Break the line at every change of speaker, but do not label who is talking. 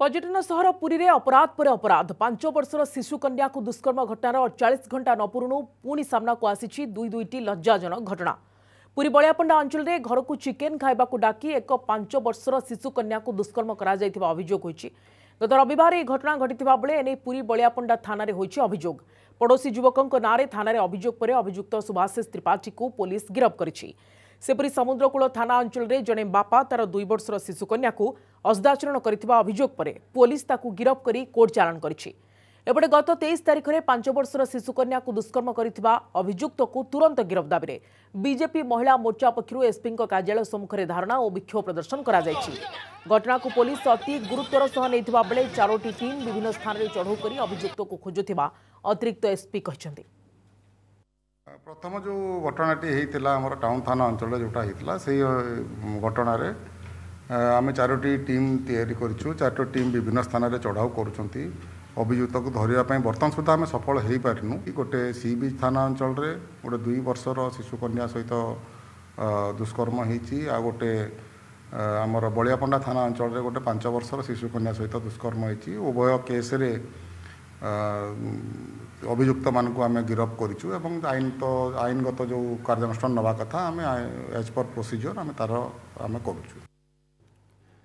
পর্যটন সহর পুরীরে অপরাধ পরে অপরাধ পাঁচ বর্ষর শিশু কন্যাকে দুষ্কর্ম ঘটনার অড়চাশ ঘণ্টা নপুরণু পুঁ সামনাকু আসিছি দুই দুইটি লজ্জাজনক ঘটনা পুরী বলিয়াপণ্ডা অঞ্চলের ঘরক চিকেন খাইবা ডাকি এক পাঁচ বর্ষর শিশু কন্যাকে দুষ্কর্ম করা অভিযোগ হয়েছে গত রবিবার এই ঘটনা ঘটিথিবা বেলে এনে পুরী বলিয়াপণ্ডা থানার হয়েছে অভিযোগ পড়োশী যুবকঙ্ নাঁরে থানার অভিযোগ পরে অভিযুক্ত সুভাশিষ ত্রিপাঠী পুলিশ গিরফ করেছে ସେପରି ସମୁଦ୍ରକୂଳ ଥାନା ଅଞ୍ଚଳରେ ଜଣେ ବାପା ତାର ଦୁଇ ବର୍ଷର ଶିଶୁକନ୍ୟାକୁ ଅସଦାଚରଣ କରିଥିବା ଅଭିଯୋଗ ପରେ ପୋଲିସ ତାକୁ ଗିରଫ କରି କୋର୍ଟ ଚାଲାଣ କରିଛି ଏପଟେ ଗତ ତେଇଶ ତାରିଖରେ ପାଞ୍ଚ ବର୍ଷର ଶିଶୁକନ୍ୟାକୁ ଦୁଷ୍କର୍ମ କରିଥିବା ଅଭିଯୁକ୍ତକୁ ତୁରନ୍ତ ଗିରଫ ଦାବିରେ ବିଜେପି ମହିଳା ମୋର୍ଚ୍ଚା ପକ୍ଷରୁ ଏସ୍ପିଙ୍କ କାର୍ଯ୍ୟାଳୟ ସମ୍ମୁଖରେ ଧାରଣା ଓ ବିକ୍ଷୋଭ ପ୍ରଦର୍ଶନ କରାଯାଇଛି ଘଟଣାକୁ ପୋଲିସ ଅତି ଗୁରୁତ୍ୱର ସହ ନେଇଥିବା ବେଳେ ଚାରୋଟି ଟିମ୍ ବିଭିନ୍ନ ସ୍ଥାନରେ ଚଢ଼ଉ କରି ଅଭିଯୁକ୍ତକୁ ଖୋଜୁଥିବା ଅତିରିକ୍ତ ଏସ୍ପି କହିଛନ୍ତି
ପ୍ରଥମ ଯେଉଁ ଘଟଣାଟି ହେଇଥିଲା ଆମର ଟାଉନ୍ ଥାନା ଅଞ୍ଚଳରେ ଯେଉଁଟା ହେଇଥିଲା ସେଇ ଘଟଣାରେ ଆମେ ଚାରୋଟି ଟିମ୍ ତିଆରି କରିଛୁ ଚାରୋଟି ଟିମ୍ ବିଭିନ୍ନ ସ୍ଥାନରେ ଚଢ଼ାଉ କରୁଛନ୍ତି ଅଭିଯୁକ୍ତକୁ ଧରିବା ପାଇଁ ବର୍ତ୍ତମାନ ସୁଦ୍ଧା ଆମେ ସଫଳ ହୋଇପାରିନୁ କି ଗୋଟେ ସି ବିଚ୍ ଥାନା ଅଞ୍ଚଳରେ ଗୋଟେ ଦୁଇ ବର୍ଷର ଶିଶୁକନ୍ୟା ସହିତ ଦୁଷ୍କର୍ମ ହୋଇଛି ଆଉ ଗୋଟେ ଆମର ବଳିଆପଣ୍ଡା ଥାନା ଅଞ୍ଚଳରେ ଗୋଟେ ପାଞ୍ଚ ବର୍ଷର ଶିଶୁକନ୍ୟା ସହିତ ଦୁଷ୍କର୍ମ ହୋଇଛି ଉଭୟ କେସ୍ରେ ଅଭିଯୁକ୍ତମାନଙ୍କୁ ଆମେ ଗିରଫ କରିଛୁ ଏବଂ ଆଇନ ତ ଆଇନଗତ ଯେଉଁ କାର୍ଯ୍ୟାନୁଷ୍ଠାନ ନେବା କଥା ଆମେ ଏଜ୍ ପର୍ ପ୍ରୋସିଜିଓର ଆମେ ତା'ର ଆମେ କରୁଛୁ